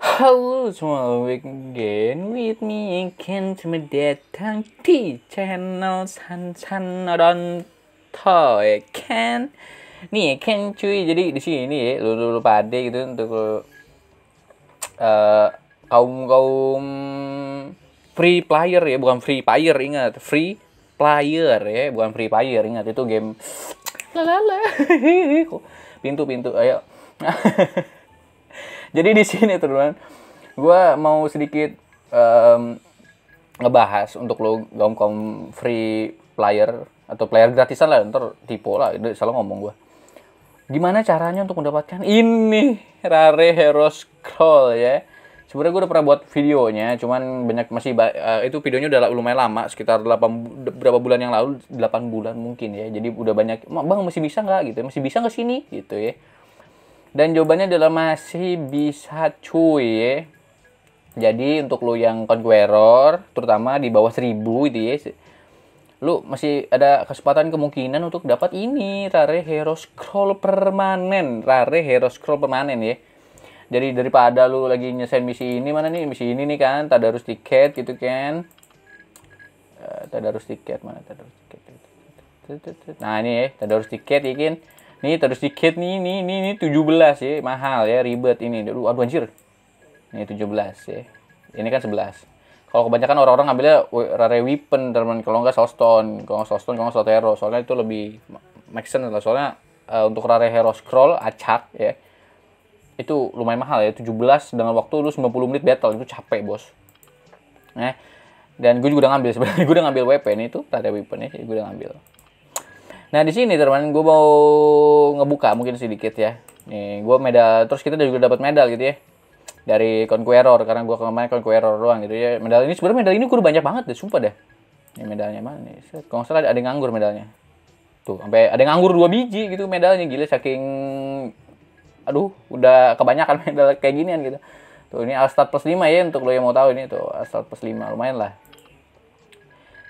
Halo semua, back again with me again Cuma datang di channel San San Ronto ya kan Nih ken cuy, jadi di sini ya, eh, lu, lu, lu pade gitu untuk uh, kaum-kaum free player ya, bukan free player ingat Free player ya bukan free player ingat itu game Lalala. Pintu-pintu, ayo. Jadi di sini teman, gue mau sedikit um, ngebahas untuk lo kaum kaum free player atau player gratisan lah ntar tipe lah itu salah ngomong gue gimana caranya untuk mendapatkan ini rare hero scroll ya sebenarnya gue udah pernah buat videonya cuman banyak masih uh, itu videonya udah lumayan lama sekitar 8 berapa bulan yang lalu 8 bulan mungkin ya jadi udah banyak bang masih bisa nggak gitu ya. masih bisa nggak sini gitu ya dan jawabannya adalah masih bisa cuy ya jadi untuk lo yang conqueror terutama di bawah 1000 itu ya lu masih ada kesempatan kemungkinan untuk dapat ini rare hero scroll permanen rare hero scroll permanen ya jadi daripada lu lagi nyesain misi ini mana nih misi ini nih kan tak harus tiket gitu kan eh, Tak harus tiket mana tak harus tiket nah ini ya tak harus tiket ya kan nih tadarus tiket nih nih nih tujuh belas ya mahal ya ribet ini aduh aduh anjir ini belas ya ini kan sebelas kalau kebanyakan orang-orang ngambilnya rare weapon teman kalau nggak soulstone kalau nggak soulstone kalau enggak soalnya itu lebih make sense lah soalnya eh, untuk rare hero scroll acak ya itu lumayan mahal ya 17 dengan waktu lu 90 menit battle itu capek bos eh dan gue juga udah ngambil sebenarnya gue udah ngambil weapon itu tak ada weapon ya jadi gue udah ngambil nah di sini teman gue mau ngebuka mungkin sedikit ya nih gue medal terus kita juga dapat medal gitu ya dari Conqueror karena gue kemarin Conqueror doang gitu ya medal ini sebenarnya medal ini gue banyak banget deh sumpah deh ini medalnya mana nih kalau kalau salah ada yang nganggur medalnya tuh sampai ada yang nganggur dua biji gitu medalnya gila saking aduh udah kebanyakan medal kayak ginian gitu tuh ini Alstat plus 5 ya untuk lo yang mau tahu ini tuh Alstat plus 5 lumayan lah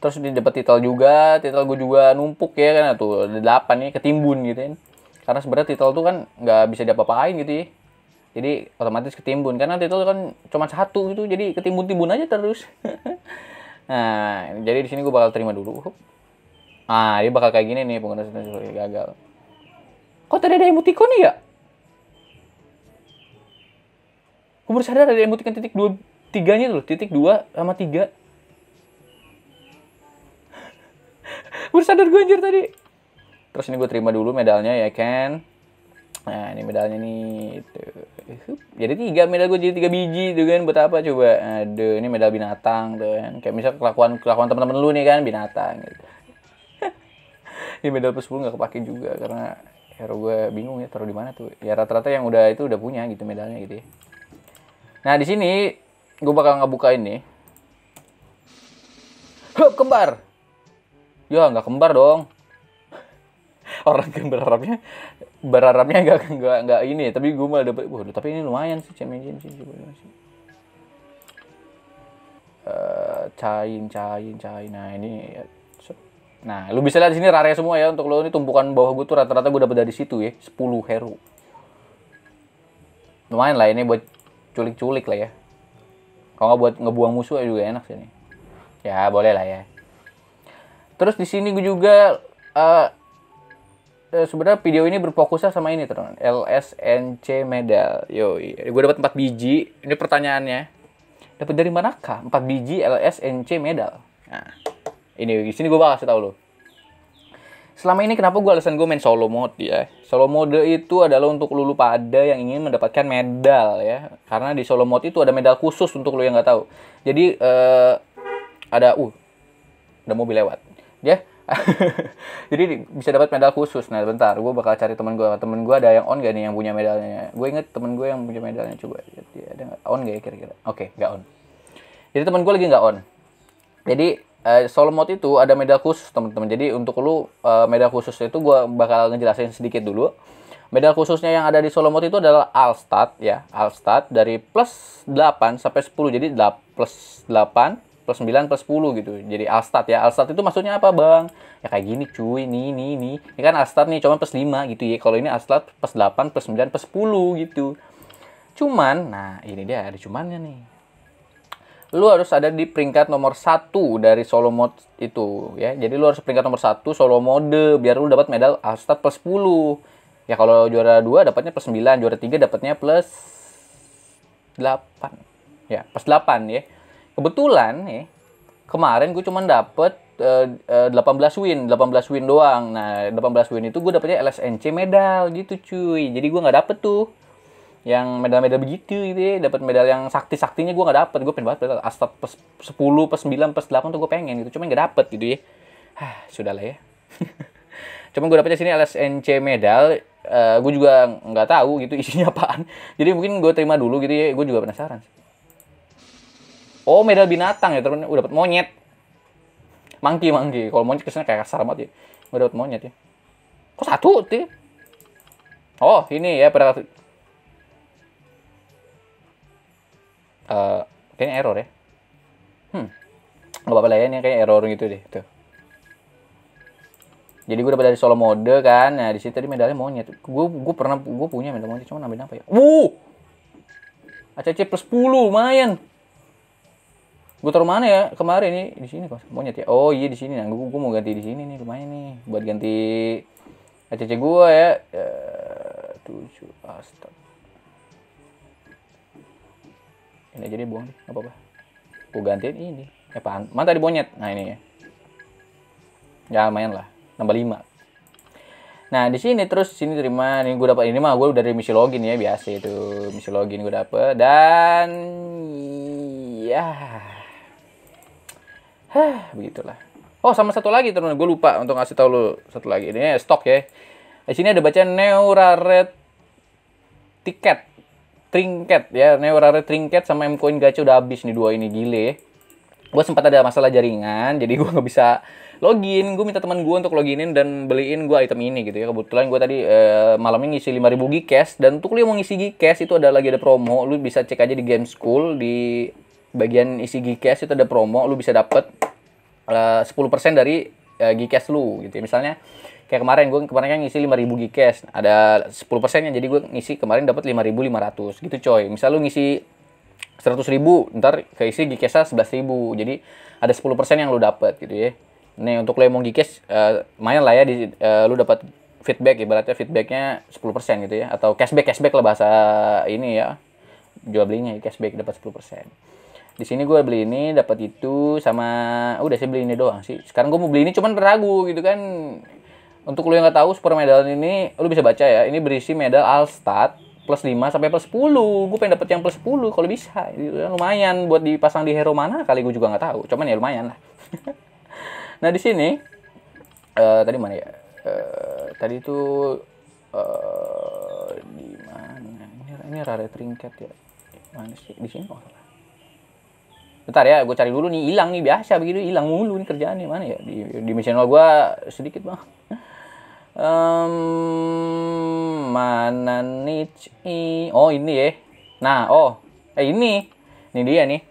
terus di dapat titel juga titel gue juga numpuk ya kan tuh ada 8 nih ketimbun gitu kan karena sebenarnya titel tuh kan nggak bisa diapa-apain gitu ya jadi otomatis ketimbun karena titel kan cuma satu gitu jadi ketimbun-timbun aja terus nah jadi di sini gue bakal terima dulu ah dia bakal kayak gini nih pengguna gagal kok tadi ada emoticon nih ya Gue baru sadar ada yang kutikan titik dua tiganya tuh loh, titik dua sama tiga. baru sadar gue anjir tadi. Terus ini gue terima dulu medalnya ya kan. Nah ini medalnya nih Jadi tiga medal gue jadi tiga biji tuh kan buat apa coba? Aduh ini medal binatang tuh kan. Kayak misal kelakuan kelakuan teman-teman lu nih kan binatang gitu. ini medal plus 10 gak kepake juga karena hero gue bingung ya taruh di mana tuh. Ya rata-rata yang udah itu udah punya gitu medalnya gitu ya. Nah, di sini gue bakal ngebuka ini, Hup, kembar. Ya, nggak kembar dong. Orang yang berharapnya berharapnya nggak nggak nggak ini, tapi gue malah dapet. Waduh, tapi ini lumayan sih champion sih sih. Eh, cain, cain, cain. Nah, ini ya, Nah, lu bisa lihat di sini rare semua ya untuk lo ini tumpukan bawah gue tuh rata-rata gue dapat dari situ ya, 10 hero. Lumayan lah ini buat culik-culik lah ya kalau nggak buat ngebuang musuh juga enak sih ini ya boleh lah ya terus di sini gue juga uh, sebenarnya video ini berfokusnya sama ini teman LSNC medal yo gue dapat 4 biji ini pertanyaannya dapat dari manakah 4 biji LSNC medal nah ini di sini gue bakal kasih tau lo Selama ini kenapa gue alasan gue main solo mode ya. Solo mode itu adalah untuk lulu pada yang ingin mendapatkan medal ya. Karena di solo mode itu ada medal khusus untuk lo yang nggak tahu. Jadi uh, ada uh ada mobil lewat. Ya. Jadi bisa dapat medal khusus. Nah, bentar, gue bakal cari temen gue. Temen gue ada yang on gak nih yang punya medalnya? Gue inget temen gue yang punya medalnya coba. Dia ada gak? on gak ya kira-kira? Oke, okay, gak on. Jadi temen gue lagi nggak on. Jadi eh, solo mode itu ada medal khusus teman-teman jadi untuk lu eh, medal khusus itu gua bakal ngejelasin sedikit dulu Medal khususnya yang ada di solo mode itu adalah alstat ya alstat dari plus 8 sampai 10 jadi 8, plus 8 plus 9 plus 10 gitu jadi alstat ya alstat itu maksudnya apa bang ya kayak gini cuy nih nih nih ini kan alstat nih cuma plus 5 gitu ya kalau ini alstat plus 8 plus 9 plus 10 gitu cuman nah ini dia ada cumannya nih lu harus ada di peringkat nomor satu dari solo mode itu ya jadi lu harus peringkat nomor satu solo mode biar lu dapat medal astat plus 10 ya kalau juara 2 dapatnya plus 9 juara 3 dapatnya plus 8 ya plus 8 ya kebetulan ya kemarin gue cuma dapet uh, uh, 18 win 18 win doang nah 18 win itu gue dapetnya LSNC medal gitu cuy jadi gue nggak dapet tuh yang medal-medal begitu gitu ya dapat medal yang sakti-saktinya gue gak dapet gue pengen banget astag plus 10 plus 9 plus 8 tuh gue pengen gitu cuman gak dapet gitu ya Hah, sudah lah ya cuman gue dapetnya sini LSNC medal uh, eh, gue juga gak tahu gitu isinya apaan jadi mungkin gue terima dulu gitu ya gue juga penasaran oh medal binatang ya teman udah dapet monyet mangki mangki kalau monyet kesannya kayak kasar banget ya gue dapet monyet ya kok satu sih ya? oh ini ya pada uh, kayaknya error ya hmm nggak apa-apa lah ya ini kayak error gitu deh tuh jadi gue udah dari solo mode kan nah di situ tadi medalnya monyet gue gue pernah gue punya medal monyet cuma nambahin apa ya wuh ACC plus 10 lumayan gue taruh mana ya kemarin nih di sini kok monyet ya oh iya di sini nah gue, gue mau ganti di sini nih lumayan nih buat ganti ACC gue ya Eh, tujuh astaga ini aja deh buang apa-apa gue gantiin ini eh pan mana di monyet nah ini ya ya main lah nambah lima nah di sini terus sini terima ini gue dapat ini mah gue dari misi login ya biasa itu misi login gue dapet dan ya Hah, begitulah oh sama satu lagi terus gue lupa untuk ngasih tau lo satu lagi ini stok ya di sini ada bacaan neura red tiket trinket ya. Ini rare trinket sama M Coin Gacha udah habis nih dua ini gile Gua Gue sempat ada masalah jaringan, jadi gue nggak bisa login. Gue minta teman gue untuk loginin dan beliin gue item ini gitu ya. Kebetulan gue tadi eh, ini ngisi 5000 cash dan untuk lu yang mau ngisi cash itu ada lagi ada promo. Lu bisa cek aja di Game School di bagian isi cash itu ada promo, lu bisa dapet eh, uh, 10% dari eh, g cash lu gitu ya. Misalnya kayak kemarin gue kemarin kan ngisi 5000 Gcash ada 10 persennya jadi gue ngisi kemarin dapat 5500 gitu coy misal lu ngisi 100 ribu ntar keisi Gcash-nya 11 ribu jadi ada 10 persen yang lu dapat gitu ya nih untuk lo yang mau Gcash uh, eh, main lah ya di, uh, lu dapat feedback ibaratnya feedbacknya 10% gitu ya atau cashback cashback lah bahasa ini ya jual belinya ya, cashback dapat 10% di sini gue beli ini dapat itu sama udah sih beli ini doang sih sekarang gue mau beli ini cuman ragu gitu kan untuk lo yang nggak tahu, super medal ini lo bisa baca ya. Ini berisi medal start plus 5 sampai plus 10. Gue pengen dapet yang plus 10 kalau bisa. Iya, lumayan buat dipasang di hero mana kali gue juga nggak tahu. Cuman ya lumayan lah. nah, di sini uh, tadi mana ya? Uh, tadi itu uh, eh, di mana? Ini, ini rare trinket ya. Mana sih? Di sini oh. Bentar ya, gue cari dulu nih hilang nih biasa begitu hilang mulu nih kerjaan nih mana ya di di mission gue sedikit banget um, mana nih oh ini ya nah oh eh ini ini dia nih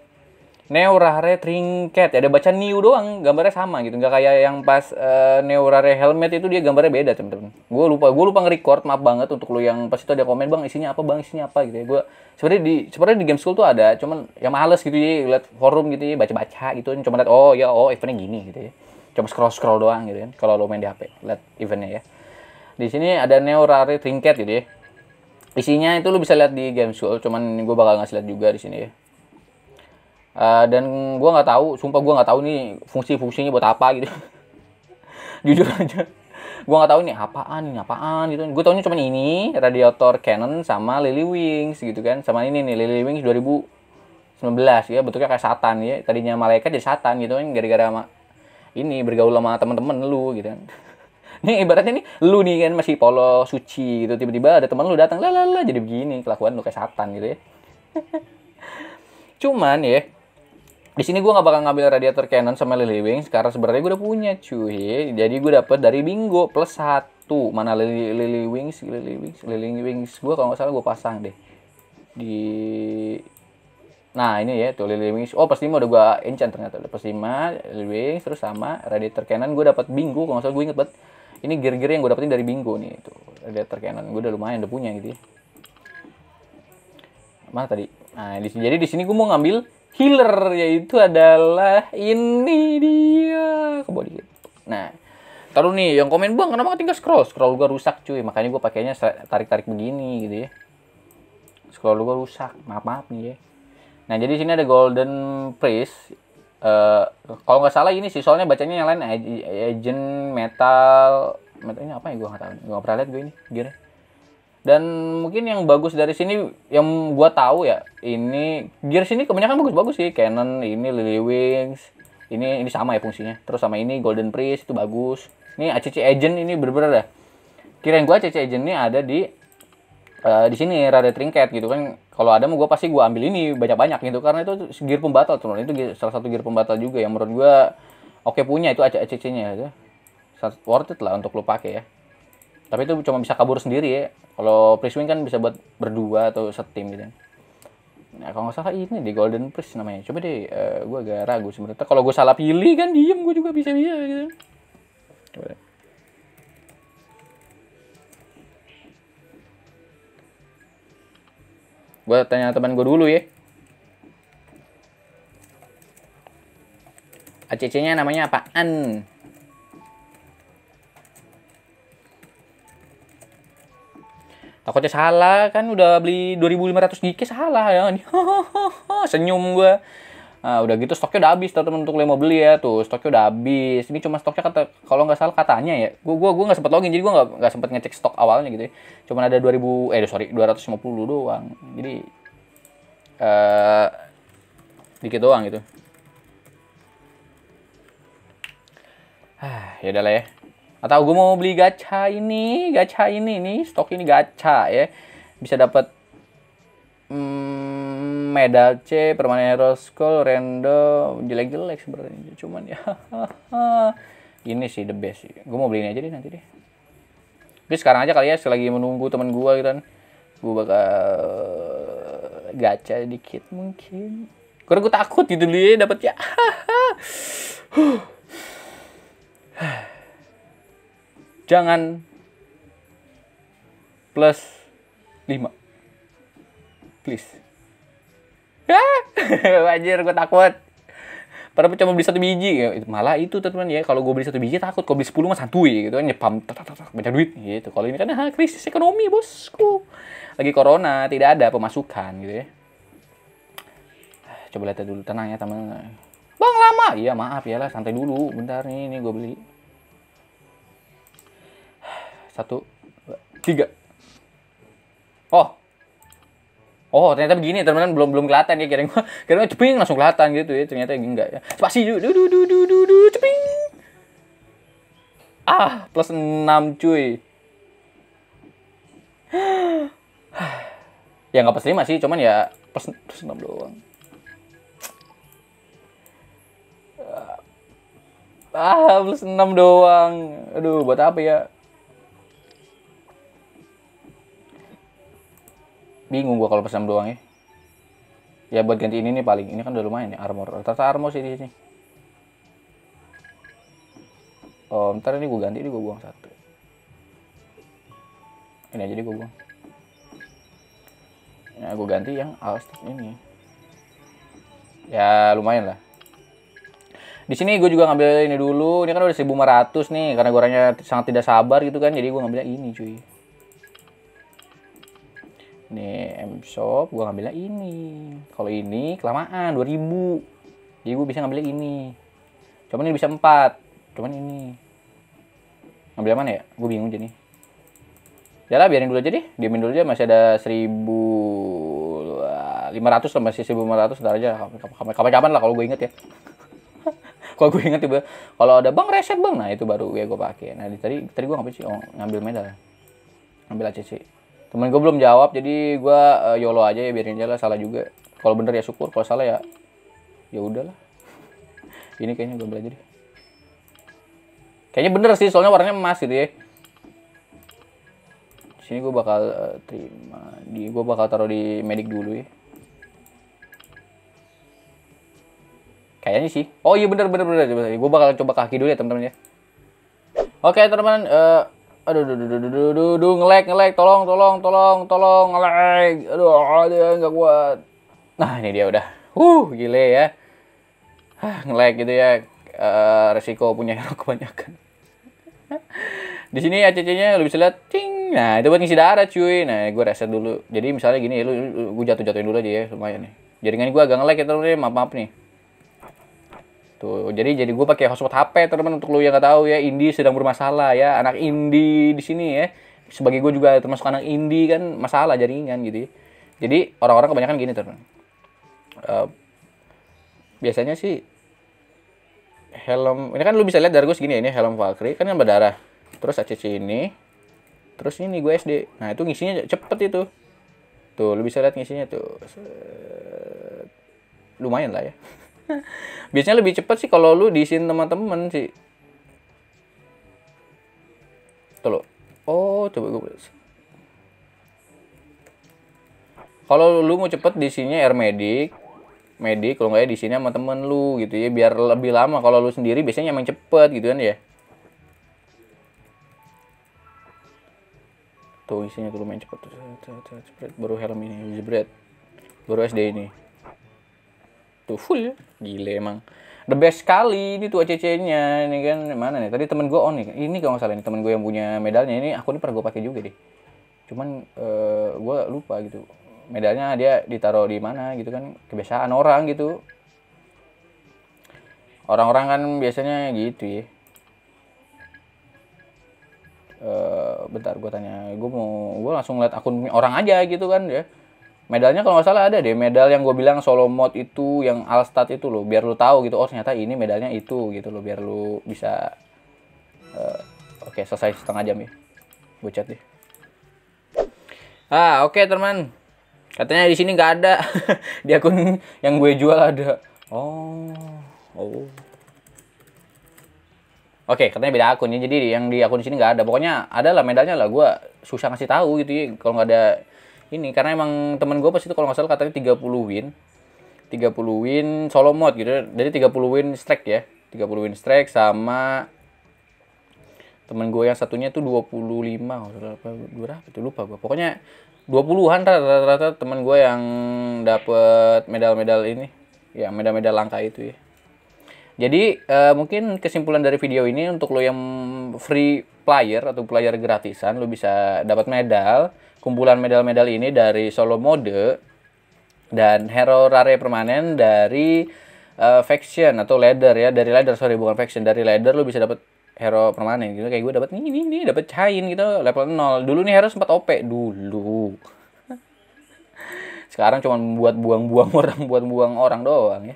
Neurare Trinket ya ada baca New doang gambarnya sama gitu nggak kayak yang pas uh, Neurare Helmet itu dia gambarnya beda temen-temen gue lupa gue lupa nge-record maaf banget untuk lo yang pas itu ada komen bang isinya apa bang isinya apa gitu ya gue sebenarnya di sebenarnya di game school tuh ada cuman ya males gitu ya liat forum gitu ya baca-baca gitu cuma liat oh ya oh eventnya gini gitu ya cuma scroll scroll doang gitu kan ya. kalau lo main di HP liat eventnya ya di sini ada Neo Rare Trinket gitu ya isinya itu lu bisa lihat di game show, cuman gue bakal ngasih lihat juga di sini ya uh, dan gue nggak tahu sumpah gue nggak tahu nih fungsi fungsinya buat apa gitu jujur aja gue nggak tahu nih apaan ini apaan gitu gue tahunya cuman ini radiator cannon sama lily wings gitu kan sama ini nih lily wings 2019 ya bentuknya kayak satan ya tadinya malaikat jadi satan gitu kan gara-gara ini bergaul sama temen-temen lu gitu kan nih ibaratnya nih lu nih kan masih polos suci gitu tiba-tiba ada teman lu datang lah lah jadi begini kelakuan lu kayak satan gitu ya cuman ya di sini gue nggak bakal ngambil radiator Canon sama Lily Wings karena sebenarnya gue udah punya cuy jadi gue dapet dari Bingo plus satu mana Lily, Lily Wings Lily Wings Lily Wings gue kalau nggak salah gue pasang deh di nah ini ya tuh Lily Wings oh pasti mau udah gue enchant ternyata udah pasti Lily Wings terus sama radiator Canon gue dapet Bingo kalau nggak salah gue inget banget ini gear-gear yang gue dapetin dari bingo nih itu ada terkenan gue udah lumayan udah punya gitu ya mana tadi nah di sini jadi di sini gue mau ngambil healer yaitu adalah ini dia kembali nah taruh nih yang komen bang kenapa tinggal scroll scroll gue rusak cuy makanya gue pakainya tarik tarik begini gitu ya scroll gue rusak maaf maaf nih ya nah jadi sini ada golden priest Eh, kalau nggak salah ini sih soalnya bacanya yang lain agent metal metal ini apa ya gue nggak tahu gue pernah lihat gue ini gear dan mungkin yang bagus dari sini yang gue tahu ya ini gear sini kebanyakan bagus-bagus sih Canon ini Lily Wings ini ini sama ya fungsinya terus sama ini Golden Priest itu bagus ini ACC Agent ini bener-bener dah ya, kirain gue ACC Agent ini ada di Eh, di sini rada trinket gitu kan kalau ada mau gue pasti gue ambil ini banyak-banyak gitu karena itu gear pembatal tuh itu salah satu gear pembatal juga yang menurut gue oke okay punya itu aja ACC nya aja worth it lah untuk lo pakai ya tapi itu cuma bisa kabur sendiri ya kalau Priswing kan bisa buat berdua atau setim gitu nah kalau nggak salah ini di Golden Priest namanya coba deh uh, eh, gue agak ragu sebenarnya kalau gue salah pilih kan diem gue juga bisa bisa gitu coba deh. Gue tanya teman gue dulu ya. ACC-nya namanya apaan? Takutnya salah kan udah beli 2500 GK salah ya. Senyum gue. Nah, udah gitu stoknya udah habis teman-teman untuk yang mau beli ya tuh stoknya udah habis ini cuma stoknya kata kalau nggak salah katanya ya gua gua gua nggak sempet login jadi gua nggak nggak sempet ngecek stok awalnya gitu ya. cuma ada ribu eh sorry puluh doang jadi eh uh, dikit doang gitu ah ya lah ya atau gua mau beli gacha ini gacha ini nih stok ini gacha ya bisa dapat hmm, medal C permanen aeroskol rendo jelek-jelek sebenarnya cuman ya ini sih the best sih gue mau beliin aja deh nanti deh Tapi sekarang aja kali ya selagi menunggu temen gue gitu kan gue bakal gacha dikit mungkin karena gue takut gitu dia dapat ya jangan plus lima please ah, Anjir gue takut Padahal cuma beli satu biji ya. malah itu teman ya kalau gue beli satu biji takut kalau beli sepuluh mah santuy gitu kan nyepam banyak duit gitu kalau ini kan ah, krisis ekonomi bosku lagi corona tidak ada pemasukan gitu ya coba lihat dulu tenang ya teman bang lama iya maaf ya lah santai dulu bentar nih ini gue beli satu dua, tiga oh oh ternyata begini teman-teman kan belum belum kelihatan ya kira kira kira kira ceping langsung kelihatan gitu ya ternyata enggak ya spasi du du du du du du ceping ah plus 6 cuy ya nggak pasti masih cuman ya plus, plus 6 doang ah plus 6 doang aduh buat apa ya bingung gua kalau pesan doang ya ya buat ganti ini nih paling ini kan udah lumayan ya armor tata armor sih di sini oh ntar ini gue ganti ini gue buang satu ini aja deh gue buang ya gue ganti yang alastik ini ya lumayan lah di sini gue juga ngambil ini dulu ini kan udah 1500 nih karena gorengnya sangat tidak sabar gitu kan jadi gue ngambilnya ini cuy nih M Shop, gue ngambilnya ini. Kalau ini kelamaan 2000. Jadi gue bisa ngambilnya ini. Cuman ini bisa empat Cuman ini. Ngambil mana ya? Gue bingung jadi. Ya lah biarin dulu aja deh. Diamin dulu aja masih ada 1500 lah masih 1500 ntar aja kapan-kapan lah kalau gue inget ya. kalau gue inget tiba kalau ada bang reset bang nah itu baru ya gue pakai nah tadi tadi gue ngambil sih oh, ngambil medal ngambil sih temen gue belum jawab jadi gue uh, yolo aja ya biarin aja lah salah juga kalau bener ya syukur kalau salah ya ya udahlah ini kayaknya gue belajar deh kayaknya bener sih soalnya warnanya emas gitu ya sini gue bakal uh, terima di gue bakal taruh di medik dulu ya kayaknya sih oh iya bener bener bener, bener. gue bakal coba kaki dulu ya teman-teman ya oke teman-teman uh, aduh aduh aduh aduh aduh, aduh, aduh ngelag ngelag tolong tolong tolong tolong ngelag aduh aduh nggak kuat nah ini dia udah uh gile ya Hah, ngelag gitu ya uh, resiko punya hero kebanyakan di sini ACC-nya lu bisa lihat ting nah itu buat ngisi darah cuy nah gue reset dulu jadi misalnya gini lu, lu gue jatuh jatuhin dulu aja ya lumayan nih jaringan gue agak ngelag ya terus maaf maaf nih Tuh, gitu. jadi jadi gue pakai hotspot HP teman untuk lo yang nggak tahu ya, Indi sedang bermasalah ya, anak Indi di sini ya. Sebagai gue juga termasuk anak Indi kan masalah jaringan gitu. Ya. Jadi orang-orang kebanyakan gini teman. Uh, eh, biasanya sih helm ini kan lu bisa lihat dari gue segini ya ini helm Valkyrie kan yang berdarah terus ACC ini terus ini gue SD nah itu ngisinya cepet itu tuh lu bisa lihat ngisinya tuh lumayan lah ya biasanya lebih cepet sih kalau lu di sini teman-teman sih tuh oh coba gue kalau lu mau cepet di sini air medik, medik kalau nggak ya di sini sama temen lu gitu ya biar lebih lama kalau lu sendiri biasanya emang cepet gitu kan ya tuh isinya tuh lumayan cepet tuh cepet baru helm ini jebret baru SD ini tuh full gile emang the best kali ini tuh ACC-nya ini kan mana nih tadi temen gue on oh, nih ini kalau nggak salah ini temen gue yang punya medalnya ini aku ini pernah gue pakai juga deh cuman uh, eh, gue lupa gitu medalnya dia ditaruh di mana gitu kan kebiasaan orang gitu orang-orang kan biasanya gitu ya uh, bentar gue tanya gue mau gue langsung liat akun orang aja gitu kan ya medalnya kalau nggak salah ada deh medal yang gue bilang solo Mod itu yang Alstat itu loh biar lu tahu gitu oh ternyata ini medalnya itu gitu loh biar lu bisa uh, oke okay, selesai setengah jam ya gue chat deh ah oke okay, teman katanya di sini nggak ada di akun yang gue jual ada oh oh Oke, katanya beda akun ya. Jadi yang di akun sini nggak ada. Pokoknya ada lah medalnya lah. Gue susah ngasih tahu gitu ya. Kalau nggak ada ini karena emang temen gue pas itu kalau nggak salah katanya 30 win 30 win solo mode gitu jadi 30 win strike ya 30 win strike sama temen gue yang satunya tuh 25 berapa berapa itu lupa gue pokoknya 20-an rata-rata temen gue yang dapet medal-medal ini ya medal-medal langka itu ya jadi uh, mungkin kesimpulan dari video ini untuk lo yang free player atau player gratisan lo bisa dapat medal kumpulan medal-medal ini dari Solo Mode dan Hero Rare Permanen dari uh, faction atau ladder ya dari ladder sorry bukan faction dari ladder lu bisa dapat hero permanen gitu kayak gue dapat ini ini nih dapat cain gitu level 0 dulu nih hero sempat OP dulu sekarang cuma buat buang-buang orang buat buang orang doang ya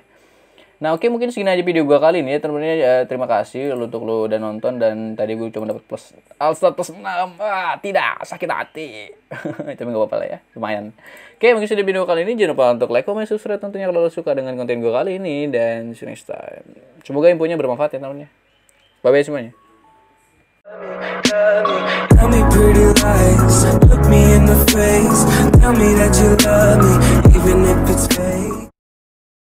Nah oke okay, mungkin segini aja video gue kali ini ya teman-teman ya, eh, terima kasih lu untuk lu udah nonton dan tadi gue cuma dapat plus alsa plus 6 ah, tidak sakit hati tapi gak apa-apa lah ya lumayan oke okay, mungkin sudah video kali ini jangan lupa untuk like comment subscribe tentunya kalau lu suka dengan konten gue kali ini dan see next time semoga infonya bermanfaat ya teman-teman ya. bye bye semuanya